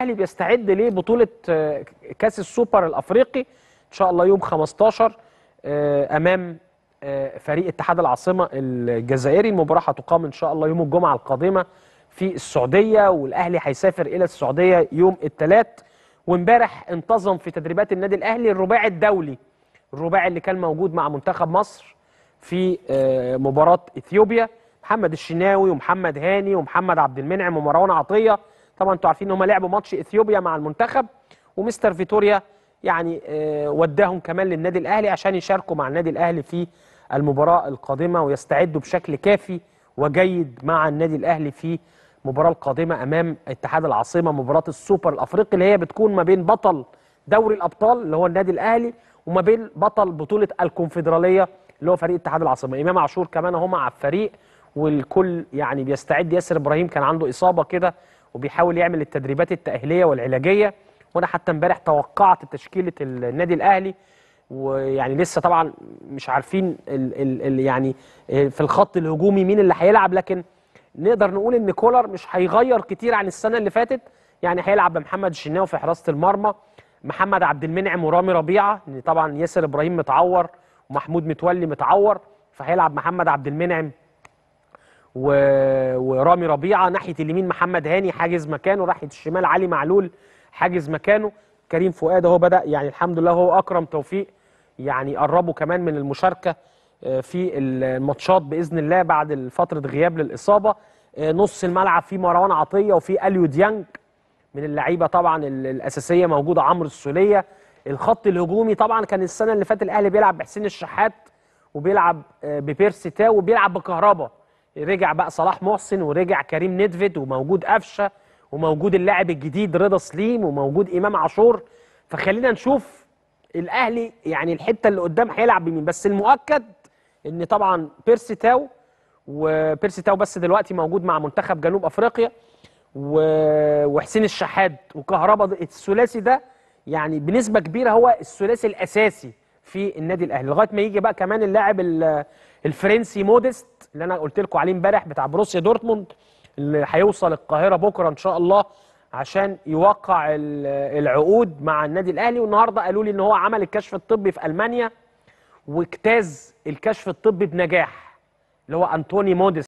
الاهلي بيستعد ليه بطوله آه، كاس السوبر الافريقي ان شاء الله يوم 15 آه، امام آه، فريق اتحاد العاصمه الجزائري المباراه هتقام ان شاء الله يوم الجمعه القادمه في السعوديه والاهلي هيسافر الى السعوديه يوم الثلاث وامبارح انتظم في تدريبات النادي الاهلي الرباعي الدولي الرباعي اللي كان موجود مع منتخب مصر في مباراه اثيوبيا محمد الشناوي ومحمد هاني ومحمد عبد المنعم ومروان عطيه طبعا انتوا عارفين ان هم لعبوا ماتش اثيوبيا مع المنتخب ومستر فيتوريا يعني آه، وداهم كمان للنادي الاهلي عشان يشاركوا مع النادي الاهلي في المباراه القادمه ويستعدوا بشكل كافي وجيد مع النادي الاهلي في المباراه القادمه امام اتحاد العاصمه مباراه السوبر الافريقي اللي هي بتكون ما بين بطل دوري الابطال اللي هو النادي الاهلي وما بين بطل بطوله الكونفدراليه اللي هو فريق اتحاد العاصمه امام عاشور كمان اهو مع الفريق والكل يعني بيستعد ياسر ابراهيم كان عنده اصابه كده وبيحاول يعمل التدريبات التأهيلية والعلاجية وانا حتى امبارح توقعت تشكيلة النادي الأهلي ويعني لسه طبعا مش عارفين ال ال ال يعني في الخط الهجومي مين اللي هيلعب لكن نقدر نقول ان كولر مش هيغير كتير عن السنة اللي فاتت يعني هيلعب بمحمد الشناوي في حراسة المرمى محمد عبد المنعم ورامي ربيعة طبعا ياسر إبراهيم متعور ومحمود متولي متعور فهيلعب محمد عبد المنعم ورامي ربيعه ناحيه اليمين محمد هاني حاجز مكانه ناحيه الشمال علي معلول حاجز مكانه كريم فؤاد اهو بدا يعني الحمد لله هو اكرم توفيق يعني قربوا كمان من المشاركه آه، في الماتشات باذن الله بعد فتره غياب للاصابه آه، نص الملعب فيه مروان عطيه وفي اليو ديانج من اللعيبه طبعا الاساسيه موجوده عمرو السوليه الخط الهجومي طبعا كان السنه اللي فاتت الاهلي بيلعب بحسين الشحات وبيلعب آه، ببيرسي تاو وبيلعب بكهرباء رجع بقى صلاح محسن ورجع كريم ندفد وموجود قفشه وموجود اللاعب الجديد رضا سليم وموجود امام عاشور فخلينا نشوف الاهلي يعني الحته اللي قدام هيلعب بمين بس المؤكد ان طبعا بيرسي تاو وبيرسي تاو بس دلوقتي موجود مع منتخب جنوب افريقيا وحسين الشحات وكهربا الثلاثي ده يعني بنسبه كبيره هو الثلاثي الاساسي في النادي الاهلي لغايه ما يجي بقى كمان اللاعب الفرنسي مودست اللي انا قلت لكم عليه امبارح بتاع بروسيا دورتموند اللي هيوصل القاهره بكره ان شاء الله عشان يوقع العقود مع النادي الاهلي والنهارده قالوا لي ان هو عمل الكشف الطبي في المانيا واجتاز الكشف الطبي بنجاح اللي هو انطوني مودست